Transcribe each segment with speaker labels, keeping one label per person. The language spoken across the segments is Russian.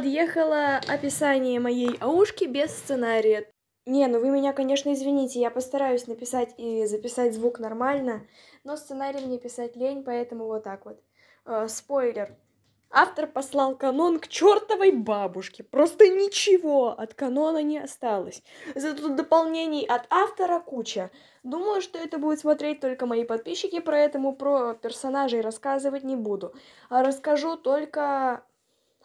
Speaker 1: подъехало описание моей аушки без сценария. Не, ну вы меня, конечно, извините, я постараюсь написать и записать звук нормально, но сценарий мне писать лень, поэтому вот так вот. Э, спойлер. Автор послал канон к чертовой бабушке. Просто ничего от канона не осталось. Зато дополнений от автора куча. Думаю, что это будут смотреть только мои подписчики, поэтому про персонажей рассказывать не буду. А расскажу только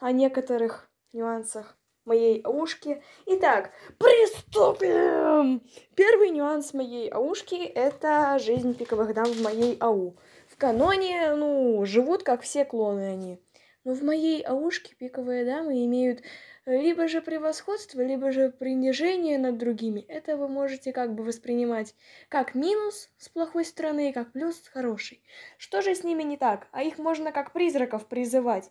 Speaker 1: о некоторых нюансах моей аушки. Итак, приступим! Первый нюанс моей аушки — это жизнь пиковых дам в моей ау. В каноне, ну, живут как все клоны они. Но в моей аушке пиковые дамы имеют либо же превосходство, либо же принижение над другими. Это вы можете как бы воспринимать как минус с плохой стороны, как плюс с хорошей. Что же с ними не так? А их можно как призраков призывать.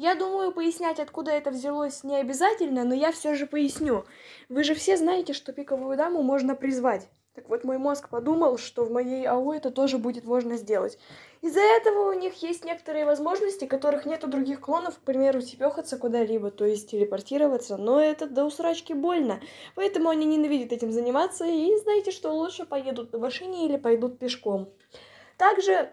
Speaker 1: Я думаю, пояснять, откуда это взялось, не обязательно, но я все же поясню. Вы же все знаете, что пиковую даму можно призвать. Так вот, мой мозг подумал, что в моей АО это тоже будет можно сделать. Из-за этого у них есть некоторые возможности, которых нет у других клонов, к примеру, тепехаться куда-либо, то есть телепортироваться, но это до усрачки больно. Поэтому они ненавидят этим заниматься и знаете, что лучше поедут на машине или пойдут пешком. Также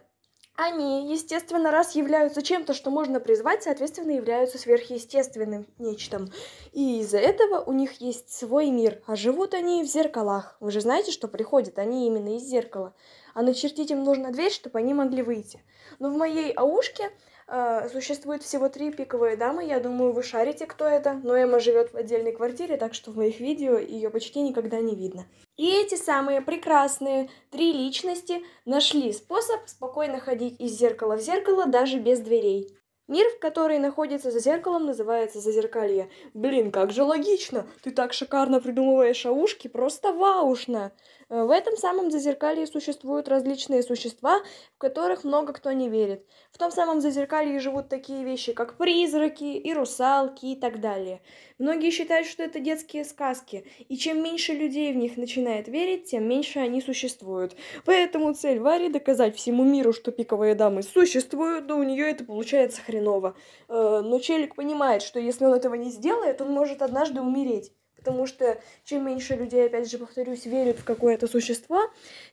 Speaker 1: они, естественно, раз являются чем-то, что можно призвать, соответственно, являются сверхъестественным нечто. И из-за этого у них есть свой мир, а живут они в зеркалах. Вы же знаете, что приходят они именно из зеркала. А начертить им нужно дверь, чтобы они могли выйти. Но в моей аушке Э, существует всего три пиковые дамы, я думаю, вы шарите, кто это, но Эмма живет в отдельной квартире, так что в моих видео ее почти никогда не видно. И эти самые прекрасные три личности нашли способ спокойно ходить из зеркала в зеркало даже без дверей. Мир, в который находится за зеркалом, называется зазеркалье. Блин, как же логично! Ты так шикарно придумываешь аушки, просто ваушно! Э, в этом самом зазеркалье существуют различные существа, в которых много кто не верит. В том самом зазеркалье живут такие вещи, как призраки и русалки и так далее. Многие считают, что это детские сказки, и чем меньше людей в них начинает верить, тем меньше они существуют. Поэтому цель Вари доказать всему миру, что пиковые дамы существуют, но у нее это получается хреново. Э, но Челик понимает, что если он этого не сделает, он может однажды умереть потому что чем меньше людей, опять же, повторюсь, верят в какое-то существо,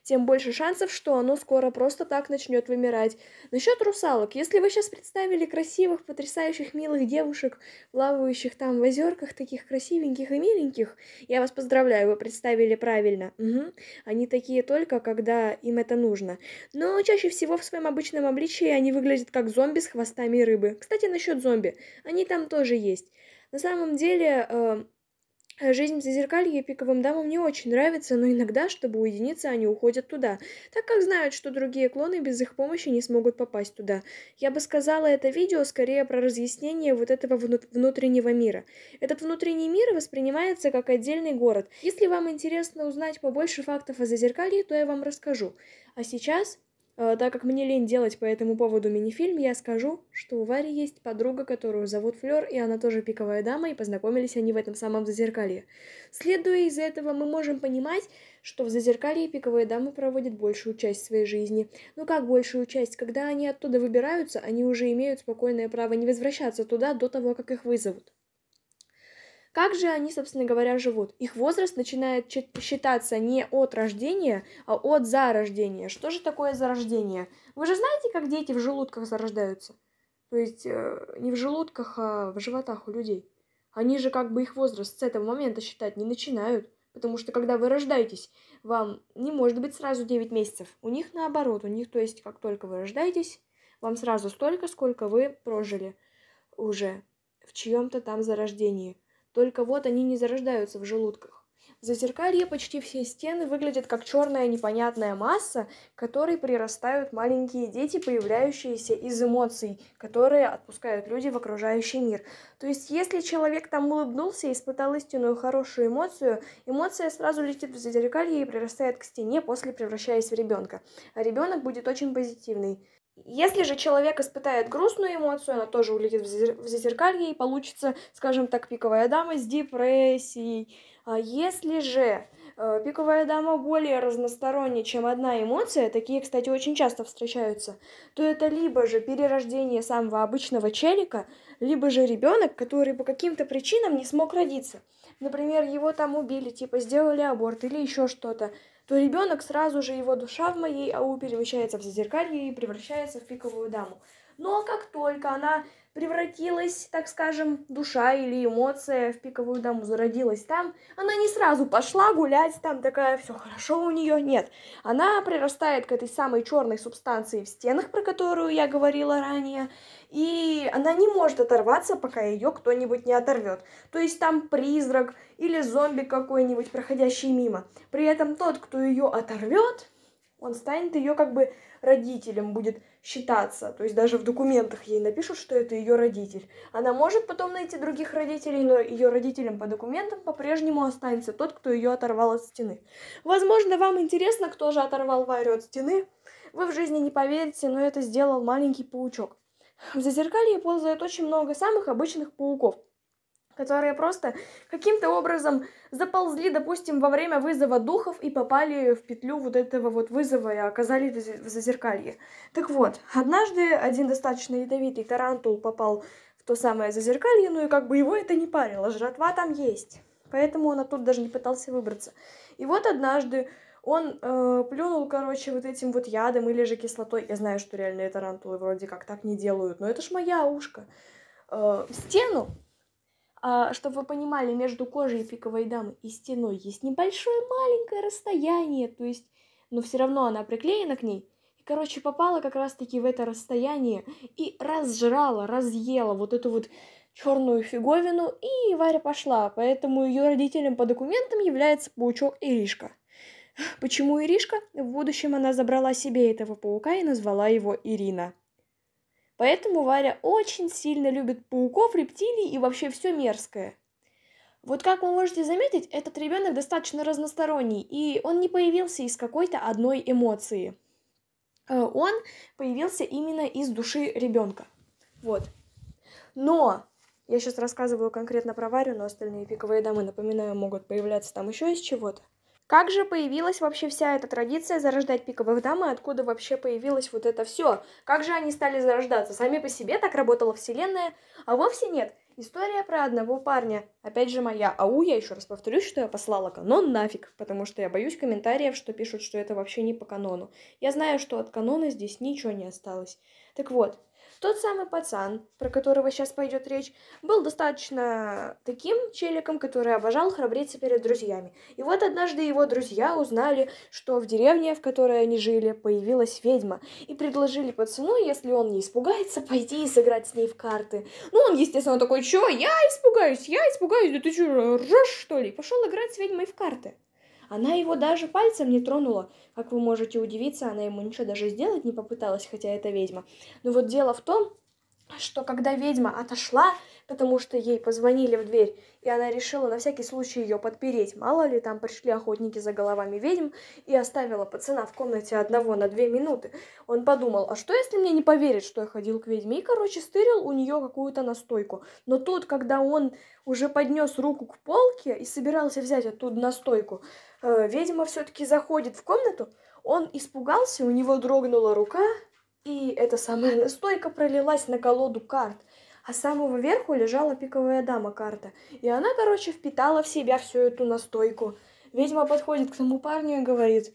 Speaker 1: тем больше шансов, что оно скоро просто так начнет вымирать. Насчет русалок. Если вы сейчас представили красивых, потрясающих, милых девушек, плавающих там в озерках, таких красивеньких и миленьких, я вас поздравляю, вы представили правильно. Угу. Они такие только, когда им это нужно. Но чаще всего в своем обычном обличии они выглядят как зомби с хвостами рыбы. Кстати, насчет зомби. Они там тоже есть. На самом деле, э, Э, Жизнь в Зазеркалье пиковым дамам не очень нравится, но иногда, чтобы уединиться, они уходят туда, так как знают, что другие клоны без их помощи не смогут попасть туда. Я бы сказала, это видео скорее про разъяснение вот этого внутреннего мира. Этот внутренний мир воспринимается как отдельный город. Если вам интересно узнать побольше фактов о Зазеркалье, то я вам расскажу. А сейчас Э, так как мне лень делать по этому поводу мини-фильм, я скажу, что у Вари есть подруга, которую зовут Флёр, и она тоже пиковая дама, и познакомились они в этом самом Зазеркалье. Следуя из этого, мы можем понимать, что в Зазеркалье пиковые дамы проводят большую часть своей жизни. Ну как большую часть? Когда они оттуда выбираются, они уже имеют спокойное право не возвращаться туда до того, как их вызовут. Как же они, собственно говоря, живут? Их возраст начинает считаться не от рождения, а от зарождения. Что же такое зарождение? Вы же знаете, как дети в желудках зарождаются? То есть э, не в желудках, а в животах у людей. Они же как бы их возраст с этого момента считать не начинают. Потому что когда вы рождаетесь, вам не может быть сразу 9 месяцев. У них наоборот, у них, то есть, как только вы рождаетесь, вам сразу столько, сколько вы прожили уже в чьем-то там зарождении. Только вот они не зарождаются в желудках. В зазеркалье почти все стены выглядят как черная непонятная масса, к которой прирастают маленькие дети, появляющиеся из эмоций, которые отпускают люди в окружающий мир. То есть, если человек там улыбнулся и испытал истинную хорошую эмоцию, эмоция сразу летит в зазеркалье и прирастает к стене, после превращаясь в ребенка. А ребенок будет очень позитивный. Если же человек испытает грустную эмоцию, она тоже улетит в, зазер... зазеркалье и получится, скажем так, пиковая дама с депрессией. А если же э, пиковая дама более разносторонняя, чем одна эмоция, такие, кстати, очень часто встречаются, то это либо же перерождение самого обычного челика, либо же ребенок, который по каким-то причинам не смог родиться. Например, его там убили, типа сделали аборт или еще что-то то ребенок сразу же его душа в моей ау перемещается в зазеркалье и превращается в пиковую даму. Но ну, а как только она превратилась, так скажем, душа или эмоция в пиковую даму, зародилась там, она не сразу пошла гулять, там такая, все хорошо у нее, нет. Она прирастает к этой самой черной субстанции в стенах, про которую я говорила ранее, и она не может оторваться, пока ее кто-нибудь не оторвет. То есть там призрак или зомби какой-нибудь, проходящий мимо. При этом тот, кто ее оторвет, он станет ее как бы родителем, будет считаться. То есть даже в документах ей напишут, что это ее родитель. Она может потом найти других родителей, но ее родителем по документам по-прежнему останется тот, кто ее оторвал от стены. Возможно, вам интересно, кто же оторвал Варю от стены. Вы в жизни не поверите, но это сделал маленький паучок. В зазеркалье ползает очень много самых обычных пауков – которые просто каким-то образом заползли, допустим, во время вызова духов и попали в петлю вот этого вот вызова и оказались в зазеркалье. Так вот, однажды один достаточно ядовитый тарантул попал в то самое зазеркалье, ну и как бы его это не парило, жратва там есть. Поэтому он оттуда даже не пытался выбраться. И вот однажды он э, плюнул, короче, вот этим вот ядом или же кислотой. Я знаю, что реальные тарантулы вроде как так не делают, но это ж моя ушка. Э, в стену а, чтобы вы понимали, между кожей пиковой дамы и стеной есть небольшое маленькое расстояние, то есть, но все равно она приклеена к ней. И, короче, попала как раз-таки в это расстояние и разжрала, разъела вот эту вот черную фиговину, и Варя пошла, поэтому ее родителям по документам является паучок Иришка. Почему Иришка? В будущем она забрала себе этого паука и назвала его Ирина. Поэтому Варя очень сильно любит пауков, рептилий и вообще все мерзкое. Вот как вы можете заметить, этот ребенок достаточно разносторонний, и он не появился из какой-то одной эмоции. Э, он появился именно из души ребенка. Вот. Но я сейчас рассказываю конкретно про Варю, но остальные пиковые дамы, напоминаю, могут появляться там еще из чего-то. Как же появилась вообще вся эта традиция зарождать пиковых дам и откуда вообще появилось вот это все? Как же они стали зарождаться? Сами по себе так работала вселенная? А вовсе нет. История про одного парня. Опять же моя. Ау, я еще раз повторюсь, что я послала канон нафиг, потому что я боюсь комментариев, что пишут, что это вообще не по канону. Я знаю, что от канона здесь ничего не осталось. Так вот, тот самый пацан, про которого сейчас пойдет речь, был достаточно таким челиком, который обожал храбриться перед друзьями. И вот однажды его друзья узнали, что в деревне, в которой они жили, появилась ведьма, и предложили пацану, если он не испугается, пойти и сыграть с ней в карты. Ну, он, естественно, такой, чё, я испугаюсь, я испугаюсь, да ты чё, ржешь, что ли? пошел играть с ведьмой в карты. Она его даже пальцем не тронула. Как вы можете удивиться, она ему ничего даже сделать не попыталась, хотя это ведьма. Но вот дело в том, что когда ведьма отошла, потому что ей позвонили в дверь, и она решила на всякий случай ее подпереть, мало ли там пришли охотники за головами ведьм, и оставила пацана в комнате одного на две минуты, он подумал, а что если мне не поверит, что я ходил к ведьме, и, короче, стырил у нее какую-то настойку. Но тут, когда он уже поднес руку к полке и собирался взять оттуда настойку, э, ведьма все-таки заходит в комнату, он испугался, у него дрогнула рука, и эта самая настойка пролилась на колоду карт. А самого верху лежала пиковая дама карта. И она, короче, впитала в себя всю эту настойку. Ведьма подходит к тому парню и говорит,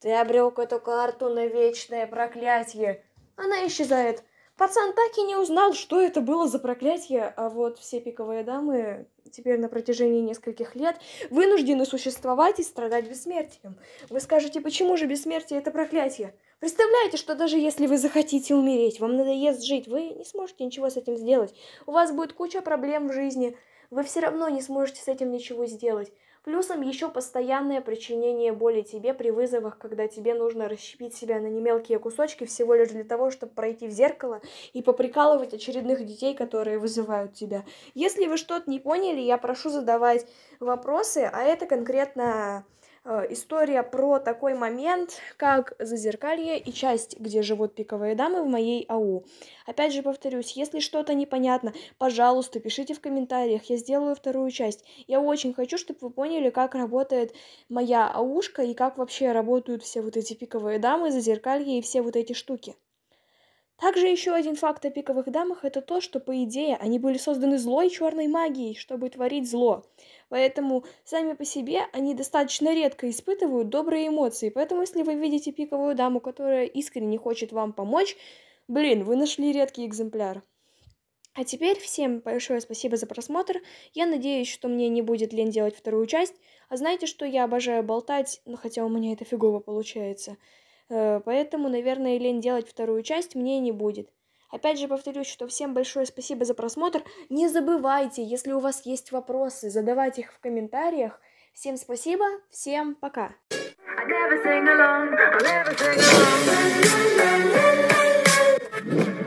Speaker 1: «Ты обрек эту карту на вечное проклятие!» Она исчезает. Пацан так и не узнал, что это было за проклятие, а вот все пиковые дамы теперь на протяжении нескольких лет вынуждены существовать и страдать бессмертием. Вы скажете, почему же бессмертие это проклятие? Представляете, что даже если вы захотите умереть, вам надоест жить, вы не сможете ничего с этим сделать. У вас будет куча проблем в жизни, вы все равно не сможете с этим ничего сделать. Плюсом еще постоянное причинение боли тебе при вызовах, когда тебе нужно расщепить себя на немелкие кусочки всего лишь для того, чтобы пройти в зеркало и поприкалывать очередных детей, которые вызывают тебя. Если вы что-то не поняли, я прошу задавать вопросы, а это конкретно Э, история про такой момент, как Зазеркалье и часть, где живут пиковые дамы в моей АУ. Опять же повторюсь, если что-то непонятно, пожалуйста, пишите в комментариях, я сделаю вторую часть. Я очень хочу, чтобы вы поняли, как работает моя АУшка и как вообще работают все вот эти пиковые дамы, Зазеркалье и все вот эти штуки. Также еще один факт о пиковых дамах это то, что по идее они были созданы злой черной магией, чтобы творить зло. Поэтому сами по себе они достаточно редко испытывают добрые эмоции. Поэтому если вы видите пиковую даму, которая искренне хочет вам помочь, блин, вы нашли редкий экземпляр. А теперь всем большое спасибо за просмотр. Я надеюсь, что мне не будет лень делать вторую часть. А знаете, что я обожаю болтать, но хотя у меня это фигово получается. Э, поэтому, наверное, лень делать вторую часть мне не будет. Опять же повторюсь, что всем большое спасибо за просмотр. Не забывайте, если у вас есть вопросы, задавать их в комментариях. Всем спасибо, всем пока. I never sing along, I never sing along.